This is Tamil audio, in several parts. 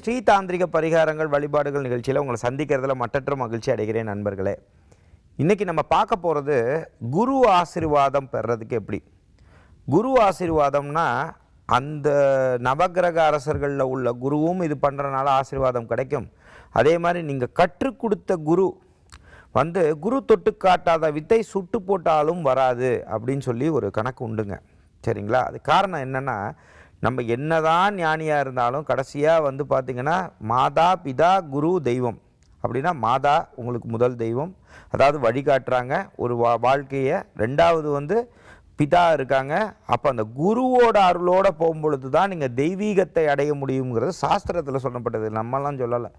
ஸ்ரீ தாந்திரிக பரிகாரங்கள் வழிபாடுகள் நிகழ்ச்சியில் உங்களை சந்திக்கிறதுல மற்றற்ற மகிழ்ச்சி அடைகிறேன் நண்பர்களே இன்றைக்கி நம்ம பார்க்க போகிறது குரு ஆசிர்வாதம் பெறுறதுக்கு எப்படி குரு ஆசிர்வாதம்னா அந்த நவகிரக அரசர்களில் உள்ள குருவும் இது பண்ணுறதுனால ஆசீர்வாதம் கிடைக்கும் அதே மாதிரி நீங்கள் கற்றுக் கொடுத்த குரு வந்து குரு தொட்டு காட்டாத வித்தை சுட்டு போட்டாலும் வராது அப்படின்னு சொல்லி ஒரு கணக்கு உண்டுங்க சரிங்களா அது காரணம் என்னென்னா நம்ம என்னதான் ஞானியாக இருந்தாலும் கடைசியாக வந்து பார்த்திங்கன்னா மாதா பிதா குரு தெய்வம் அப்படின்னா மாதா உங்களுக்கு முதல் தெய்வம் அதாவது வழிகாட்டுறாங்க ஒரு வா வாழ்க்கையை ரெண்டாவது வந்து பிதா இருக்காங்க அப்போ அந்த குருவோட அருளோடு போகும்பொழுது தான் நீங்கள் தெய்வீகத்தை அடைய முடியுங்கிறது சாஸ்திரத்தில் சொல்லப்பட்டது நம்மலாம் சொல்லலை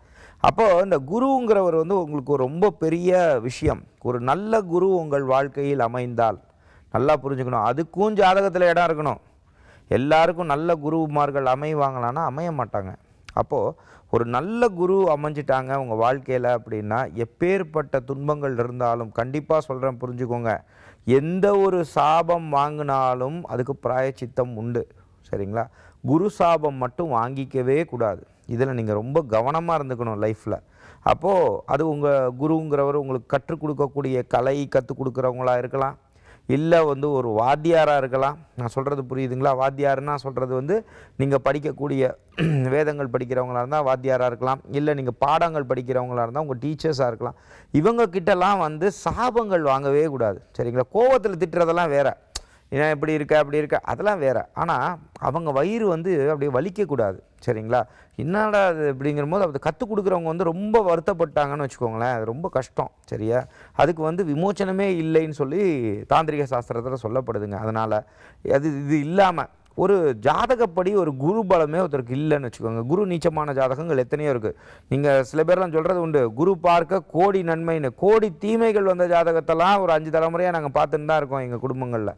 அப்போது இந்த குருங்கிறவர் வந்து உங்களுக்கு ரொம்ப பெரிய விஷயம் ஒரு நல்ல குரு உங்கள் வாழ்க்கையில் அமைந்தால் நல்லா புரிஞ்சுக்கணும் அதுக்கும் ஜாதகத்தில் இடம் இருக்கணும் எல்லாருக்கும் நல்ல குருமார்கள் அமைவாங்களான்னா அமைய மாட்டாங்க அப்போது ஒரு நல்ல குரு அமைஞ்சிட்டாங்க உங்கள் வாழ்க்கையில் அப்படின்னா எப்பேற்பட்ட துன்பங்கள் இருந்தாலும் கண்டிப்பாக சொல்கிறேன் புரிஞ்சுக்கோங்க எந்த ஒரு சாபம் வாங்கினாலும் அதுக்கு பிராயச்சித்தம் உண்டு சரிங்களா குரு சாபம் மட்டும் வாங்கிக்கவே கூடாது இதில் நீங்கள் ரொம்ப கவனமாக இருந்துக்கணும் லைஃப்பில் அப்போது அது உங்கள் குருங்கிறவர் உங்களுக்கு கற்றுக் கொடுக்கக்கூடிய கலை கற்றுக் கொடுக்குறவங்களாக இருக்கலாம் இல்லை வந்து ஒரு வாத்தியாராக இருக்கலாம் நான் சொல்கிறது புரியுதுங்களா வாத்தியார்னா சொல்கிறது வந்து நீங்கள் படிக்கக்கூடிய வேதங்கள் படிக்கிறவங்களாக இருந்தால் வாத்தியாராக இருக்கலாம் இல்லை நீங்கள் பாடங்கள் படிக்கிறவங்களாக இருந்தால் உங்கள் டீச்சர்ஸாக இருக்கலாம் இவங்கக்கிட்டலாம் வந்து சாபங்கள் வாங்கவே கூடாது சரிங்களா கோவத்தில் திட்டுறதெல்லாம் வேறு ஏன்னா இப்படி இருக்க அப்படி இருக்க அதெல்லாம் வேறு ஆனால் அவங்க வயிறு வந்து அப்படியே வலிக்கக்கூடாது சரிங்களா என்னடா அது அப்படிங்கிற போது அது கற்றுக் கொடுக்குறவங்க வந்து ரொம்ப வருத்தப்பட்டாங்கன்னு வச்சுக்கோங்களேன் அது ரொம்ப கஷ்டம் சரியா அதுக்கு வந்து விமோச்சனமே இல்லைன்னு சொல்லி தாந்திரிக சாஸ்திரத்தில் சொல்லப்படுதுங்க அதனால் அது இது இல்லாமல் ஒரு ஜாதகப்படி ஒரு குரு பலமே ஒருத்தருக்கு இல்லைன்னு வச்சுக்கோங்க குரு நீச்சமான ஜாதகங்கள் எத்தனையோ இருக்குது நீங்கள் சில பேர்லாம் சொல்கிறது உண்டு குரு பார்க்க கோடி நன்மைன்னு கோடி தீமைகள் வந்த ஜாதகத்தெல்லாம் ஒரு அஞ்சு தலைமுறையாக நாங்கள் பார்த்துன்னு தான் இருக்கோம் எங்கள் குடும்பங்களில்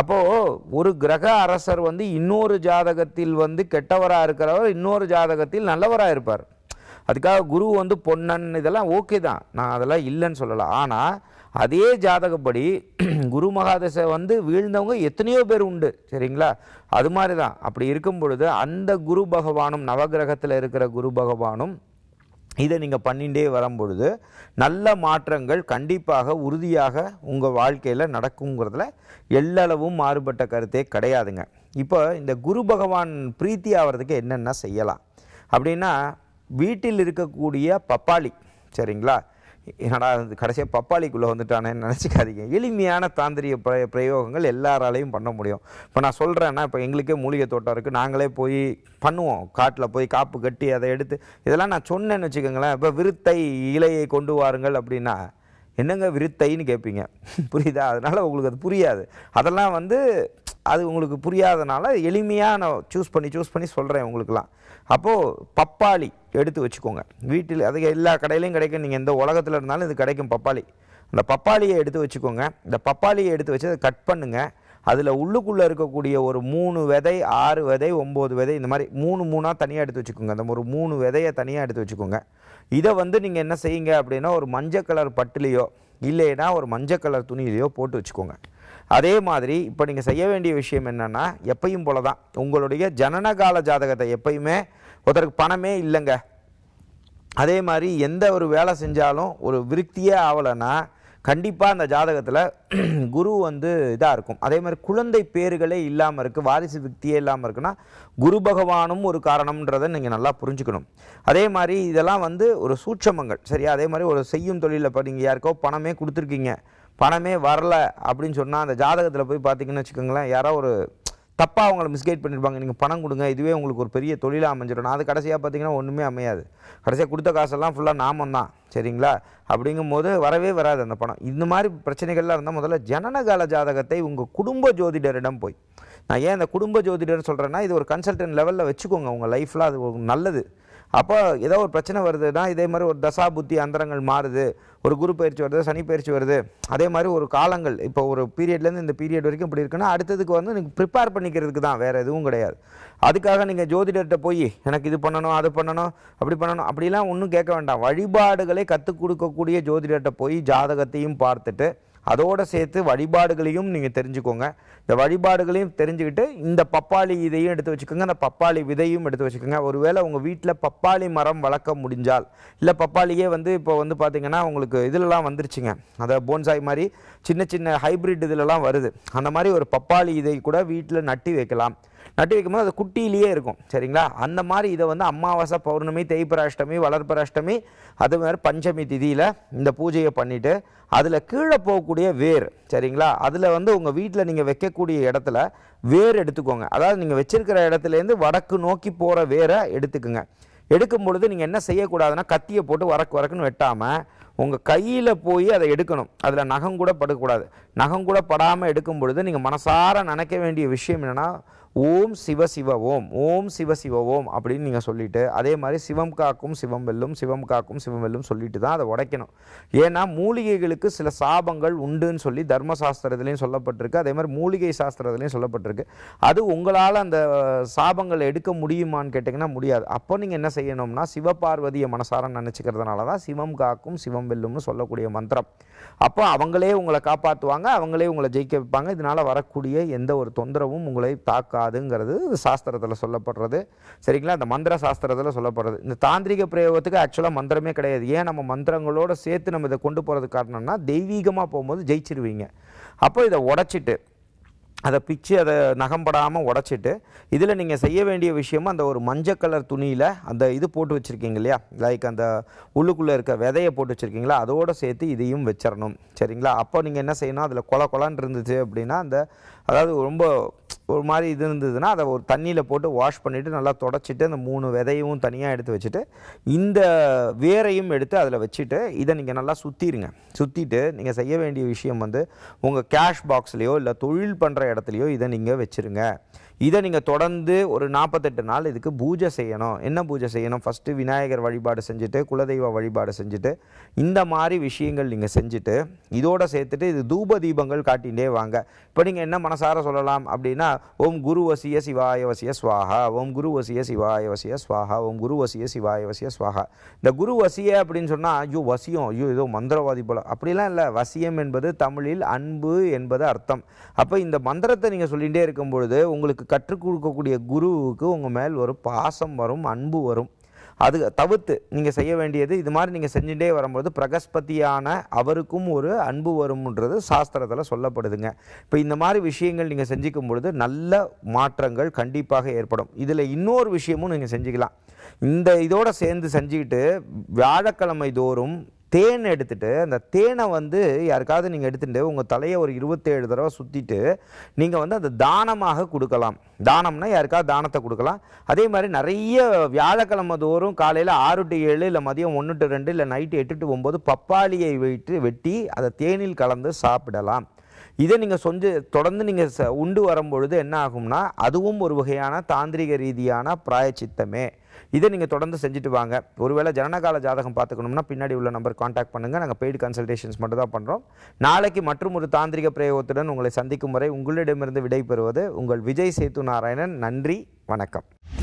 அப்போது ஒரு கிரக அரசர் வந்து இன்னொரு ஜாதகத்தில் வந்து கெட்டவராக இருக்கிறவர் இன்னொரு ஜாதகத்தில் நல்லவராக இருப்பார் அதுக்காக குரு வந்து பொன்னன் இதெல்லாம் ஓகே தான் நான் அதெல்லாம் இல்லைன்னு சொல்லலை ஆனால் அதே ஜாதகப்படி குரு மகாதசை வந்து வீழ்ந்தவங்க எத்தனையோ பேர் உண்டு சரிங்களா அது மாதிரி தான் அப்படி இருக்கும் பொழுது அந்த குரு பகவானும் நவகிரகத்தில் இருக்கிற குரு பகவானும் இதை நீங்கள் பண்ணிகிட்டே வரும்பொழுது நல்ல மாற்றங்கள் கண்டிப்பாக உறுதியாக உங்கள் வாழ்க்கையில் நடக்குங்கிறதுல எல்லளவும் மாறுபட்ட கருத்தே கிடையாதுங்க இப்போ இந்த குரு பகவான் பிரீத்தி ஆகிறதுக்கு என்னென்ன செய்யலாம் அப்படின்னா வீட்டில் இருக்கக்கூடிய பப்பாளி சரிங்களா என்னடா கடைசியாக பப்பாளிக்குள்ளே வந்துட்டானேன்னு நினச்சிக்காதீங்க எளிமையான தாந்திரிய பிரய பிரயோகங்கள் எல்லாராலையும் பண்ண முடியும் இப்போ நான் சொல்கிறேன்னா இப்போ எங்களுக்கே மூலிகை தோட்டம் இருக்குது நாங்களே போய் பண்ணுவோம் காட்டில் போய் காப்பு கட்டி அதை எடுத்து இதெல்லாம் நான் சொன்னேன்னு வச்சுக்கோங்களேன் இப்போ விருத்தை இலையை கொண்டு வாருங்கள் அப்படின்னா என்னங்க விருத்தைன்னு கேட்பீங்க புரியுதா அதனால் உங்களுக்கு அது புரியாது அதெல்லாம் வந்து அது உங்களுக்கு புரியாதனால எளிமையாக நான் சூஸ் பண்ணி சூஸ் பண்ணி சொல்கிறேன் உங்களுக்குலாம் அப்போது பப்பாளி எடுத்து வச்சுக்கோங்க வீட்டில் அது எல்லா கடையிலையும் கிடைக்கும் நீங்கள் எந்த உலகத்தில் இருந்தாலும் இது கிடைக்கும் பப்பாளி அந்த பப்பாளியை எடுத்து வச்சுக்கோங்க இந்த பப்பாளியை எடுத்து வச்சு அதை கட் பண்ணுங்கள் அதில் உள்ளுக்குள்ளே இருக்கக்கூடிய ஒரு மூணு விதை ஆறு விதை ஒம்பது விதை இந்த மாதிரி மூணு மூணாக தனியாக எடுத்து வச்சுக்கோங்க அந்த ஒரு மூணு விதையை தனியாக எடுத்து வச்சுக்கோங்க இதை வந்து நீங்கள் என்ன செய்யுங்க அப்படின்னா ஒரு மஞ்சள் கலர் பட்டுலேயோ இல்லைன்னா ஒரு மஞ்சள் கலர் துணியிலையோ போட்டு வச்சுக்கோங்க அதே மாதிரி இப்போ நீங்கள் செய்ய வேண்டிய விஷயம் என்னென்னா எப்பையும் போல தான் உங்களுடைய ஜனனகால ஜாதகத்தை எப்பயுமே ஒருத்தருக்கு பணமே இல்லைங்க அதே மாதிரி எந்த ஒரு வேலை செஞ்சாலும் ஒரு விருத்தியே ஆகலைன்னா கண்டிப்பாக அந்த ஜாதகத்தில் குரு வந்து இதாக இருக்கும் அதே மாதிரி குழந்தை பேர்களே இல்லாமல் இருக்குது வாரிசு விக்தியே இல்லாமல் இருக்குன்னா குரு பகவானும் ஒரு காரணம்ன்றதை நீங்கள் நல்லா புரிஞ்சுக்கணும் அதே மாதிரி இதெல்லாம் வந்து ஒரு சூட்சமங்கள் சரியா அதே மாதிரி ஒரு செய்யும் தொழிலில் இப்போ நீங்கள் யாருக்கோ பணமே கொடுத்துருக்கீங்க பணமே வரல அப்படின்னு சொன்னால் அந்த ஜாதகத்தில் போய் பார்த்தீங்கன்னு வச்சுக்கோங்களேன் யாரோ ஒரு தப்பாக அவங்கள மிஸ்கைட் பண்ணியிருப்பாங்க நீங்கள் பணம் கொடுங்க இதுவே உங்களுக்கு ஒரு பெரிய தொழிலாக அமைஞ்சிடும் அது கடைசியாக பார்த்தீங்கன்னா ஒன்றுமே அமையாது கடைசியாக கொடுத்த காசெல்லாம் ஃபுல்லாக நாமம் தான் சரிங்களா அப்படிங்கும் போது வரவே வராது அந்த பணம் இந்த மாதிரி பிரச்சனைகள்லாம் இருந்தால் முதல்ல ஜனனகால ஜாதகத்தை உங்கள் குடும்ப ஜோதிடரிடம் போய் நான் ஏன் அந்த குடும்ப ஜோதிடர் சொல்கிறேன்னா இது ஒரு கன்சல்டன்ட் லெவலில் வச்சுக்கோங்க உங்கள் லைஃப்பில் அது நல்லது அப்போ ஏதோ ஒரு பிரச்சனை வருதுன்னா இதே மாதிரி ஒரு தசா புத்தி அந்தரங்கள் மாறுது ஒரு குரு பயிற்சி வருது சனி பயிற்சி வருது அதே மாதிரி ஒரு காலங்கள் இப்போ ஒரு பீரியட்லேருந்து இந்த பீரியட் வரைக்கும் இப்படி இருக்குன்னா அடுத்ததுக்கு வந்து நீங்கள் ப்ரிப்பேர் பண்ணிக்கிறதுக்கு தான் வேறு எதுவும் கிடையாது அதுக்காக நீங்கள் ஜோதிடர்கிட்ட போய் எனக்கு இது பண்ணணும் அது பண்ணணும் அப்படி பண்ணணும் அப்படிலாம் ஒன்றும் கேட்க வேண்டாம் வழிபாடுகளை கற்றுக் கொடுக்கக்கூடிய ஜோதிடர்கிட்ட போய் ஜாதகத்தையும் பார்த்துட்டு அதோடு சேர்த்து வழிபாடுகளையும் நீங்கள் தெரிஞ்சுக்கோங்க இந்த வழிபாடுகளையும் தெரிஞ்சுக்கிட்டு இந்த பப்பாளி இதையும் எடுத்து வச்சுக்கோங்க அந்த பப்பாளி விதையும் எடுத்து வச்சுக்கோங்க ஒருவேளை உங்கள் வீட்டில் பப்பாளி மரம் வளர்க்க முடிஞ்சால் இல்லை பப்பாளியே வந்து இப்போ வந்து பார்த்திங்கன்னா உங்களுக்கு இதிலலாம் வந்துருச்சுங்க அதை போன்சாய் மாதிரி சின்ன சின்ன ஹைப்ரிட் இதிலலாம் வருது அந்த மாதிரி ஒரு பப்பாளி இதை கூட வீட்டில் நட்டி வைக்கலாம் நட்டு வைக்கும்போது அது குட்டியிலேயே இருக்கும் சரிங்களா அந்த மாதிரி இதை வந்து அமாவாசை பௌர்ணமி தெய்ப்பராஷ்டமி வளர்ப்பராஷ்டமி அது மாதிரி பஞ்சமி திதியில் இந்த பூஜையை பண்ணிவிட்டு அதில் கீழே போகக்கூடிய வேர் சரிங்களா அதில் வந்து உங்கள் வீட்டில் நீங்கள் வைக்கக்கூடிய இடத்துல வேர் எடுத்துக்கோங்க அதாவது நீங்கள் வச்சுருக்கிற இடத்துலேருந்து வடக்கு நோக்கி போகிற வேரை எடுத்துக்குங்க எடுக்கும் பொழுது நீங்கள் என்ன செய்யக்கூடாதுன்னா கத்தியை போட்டு வரக்கு வரக்குன்னு வெட்டாமல் உங்கள் கையில் போய் அதை எடுக்கணும் அதில் நகம் கூட படக்கூடாது நகம் கூட படாமல் எடுக்கும் பொழுது நீங்கள் மனசார நினைக்க வேண்டிய விஷயம் என்னென்னா ஓம் சிவ சிவ ஓம் ஓம் சிவ சிவ ஓம் அப்படின்னு நீங்கள் சொல்லிவிட்டு அதே மாதிரி சிவம் காக்கும் சிவம் வெல்லும் சிவம் காக்கும் சிவம் வெல்லும் சொல்லிட்டு தான் அதை உடைக்கணும் ஏன்னா மூலிகைகளுக்கு சில சாபங்கள் உண்டுன்னு சொல்லி தர்மசாஸ்திரத்துலேயும் சொல்லப்பட்டிருக்கு அதே மாதிரி மூலிகை சாஸ்திரத்துலேயும் சொல்லப்பட்டிருக்கு அது உங்களால் அந்த சாபங்களை எடுக்க முடியுமான்னு கேட்டிங்கன்னா முடியாது அப்போ நீங்கள் என்ன செய்யணும்னா சிவபார்வதியை மனசார நினச்சிக்கிறதுனால தான் சிவம் காக்கும் சிவம் வெல்லும் வெல்லும்னு சொல்லக்கூடிய மந்திரம் அப்போ அவங்களே உங்களை காப்பாற்றுவாங்க அவங்களே உங்களை ஜெயிக்க வைப்பாங்க இதனால் வரக்கூடிய எந்த ஒரு தொந்தரவும் உங்களை தாக்காதுங்கிறது சாஸ்திரத்தில் சொல்லப்படுறது சரிங்களா அந்த மந்திர சாஸ்திரத்தில் சொல்லப்படுறது இந்த தாந்திரிக பிரயோகத்துக்கு ஆக்சுவலாக மந்திரமே கிடையாது ஏன் நம்ம மந்திரங்களோடு சேர்த்து நம்ம இதை கொண்டு போகிறது காரணம்னா தெய்வீகமாக போகும்போது ஜெயிச்சிருவீங்க அப்போ இதை உடச்சிட்டு அதை பிச்சு அதை நகம்படாமல் உடச்சிட்டு இதில் நீங்கள் செய்ய வேண்டிய விஷயமும் அந்த ஒரு மஞ்சள் கலர் துணியில் அந்த இது போட்டு வச்சுருக்கீங்க இல்லையா லைக் அந்த உள்ளுக்குள்ளே இருக்க விதையை போட்டு வச்சுருக்கீங்களா அதோடு சேர்த்து இதையும் வச்சிடணும் சரிங்களா அப்போ நீங்கள் என்ன செய்யணும் அதில் கொல கொலான் இருந்துச்சு அப்படின்னா அந்த அதாவது ரொம்ப ஒரு மாதிரி இது இருந்ததுன்னா அதை ஒரு தண்ணியில் போட்டு வாஷ் பண்ணிவிட்டு நல்லா தொடச்சிட்டு அந்த மூணு விதையும் தனியாக எடுத்து வச்சுட்டு இந்த வேரையும் எடுத்து அதில் வச்சுட்டு இதை நீங்கள் நல்லா சுற்றிடுங்க சுற்றிட்டு நீங்கள் செய்ய வேண்டிய விஷயம் வந்து உங்கள் கேஷ் பாக்ஸ்லேயோ இல்லை தொழில் பண்ணுற இடத்துலையோ இதை நீங்கள் வச்சுருங்க இதை நீங்கள் தொடர்ந்து ஒரு நாற்பத்தெட்டு நாள் இதுக்கு பூஜை செய்யணும் என்ன பூஜை செய்யணும் ஃபஸ்ட்டு விநாயகர் வழிபாடு செஞ்சுட்டு குலதெய்வ வழிபாடு செஞ்சுட்டு இந்த மாதிரி விஷயங்கள் நீங்கள் செஞ்சுட்டு இதோடு சேர்த்துட்டு இது தூப தீபங்கள் காட்டிகிட்டே வாங்க இப்போ நீங்கள் என்ன மனசார சொல்லலாம் அப்படின்னா ஓம் குரு வசிய சிவாய வசிய ஸ்வாகா ஓம் குரு வசிய சிவாய வசிய ஸ்வாகா ஓம் குரு வசிய சிவாய வசிய ஸ்வாகா இந்த குரு வசிய அப்படின்னு சொன்னால் ஐயோ வசியம் ஐயோ ஏதோ மந்திரவாதி போல் அப்படிலாம் இல்லை வசியம் என்பது தமிழில் அன்பு என்பது அர்த்தம் அப்போ இந்த மந்திரத்தை நீங்கள் சொல்லிகிட்டே இருக்கும் பொழுது உங்களுக்கு உங்களுக்கு கற்றுக் கொடுக்கக்கூடிய குருவுக்கு உங்கள் மேல் ஒரு பாசம் வரும் அன்பு வரும் அது தவிர்த்து நீங்கள் செய்ய வேண்டியது இது மாதிரி நீங்கள் செஞ்சுட்டே வரும்போது பிரகஸ்பதியான அவருக்கும் ஒரு அன்பு வரும்ன்றது சாஸ்திரத்தில் சொல்லப்படுதுங்க இப்போ இந்த மாதிரி விஷயங்கள் நீங்கள் செஞ்சுக்கும் பொழுது நல்ல மாற்றங்கள் கண்டிப்பாக ஏற்படும் இதில் இன்னொரு விஷயமும் நீங்கள் செஞ்சுக்கலாம் இந்த இதோடு சேர்ந்து செஞ்சுக்கிட்டு வியாழக்கிழமை தோறும் தேன் எடுத்துகிட்டு அந்த தேனை வந்து யாருக்காவது நீங்கள் எடுத்துகிட்டு உங்கள் தலையை ஒரு இருபத்தேழு தடவை சுற்றிட்டு நீங்கள் வந்து அந்த தானமாக கொடுக்கலாம் தானம்னா யாருக்காவது தானத்தை கொடுக்கலாம் அதே மாதிரி நிறைய வியாழக்கிழமை தோறும் காலையில் ஆறு டு ஏழு இல்லை மதியம் ஒன்று டு ரெண்டு இல்லை நைட்டு எட்டு டு ஒம்பது பப்பாளியை வைத்து வெட்டி அதை தேனில் கலந்து சாப்பிடலாம் இதை நீங்கள் சொஞ்சு தொடர்ந்து நீங்கள் உண்டு வரும்பொழுது என்ன ஆகும்னா அதுவும் ஒரு வகையான தாந்திரிக ரீதியான பிராயச்சித்தமே இதை நீங்கள் தொடர்ந்து செஞ்சுட்டு வாங்க ஒருவேளை ஜனனகால ஜாதகம் பார்த்துக்கணும்னா பின்னாடி உள்ள நம்பர் காண்டாக்ட் பண்ணுங்கள் நாங்கள் பெய்டு கன்சல்டேஷன்ஸ் மட்டும் தான் பண்ணுறோம் நாளைக்கு மற்றும் ஒரு தாந்திரிக பிரயோகத்துடன் உங்களை சந்திக்கும் முறை உங்களிடமிருந்து விடை பெறுவது உங்கள் விஜய் சேத்து நாராயணன் நன்றி வணக்கம்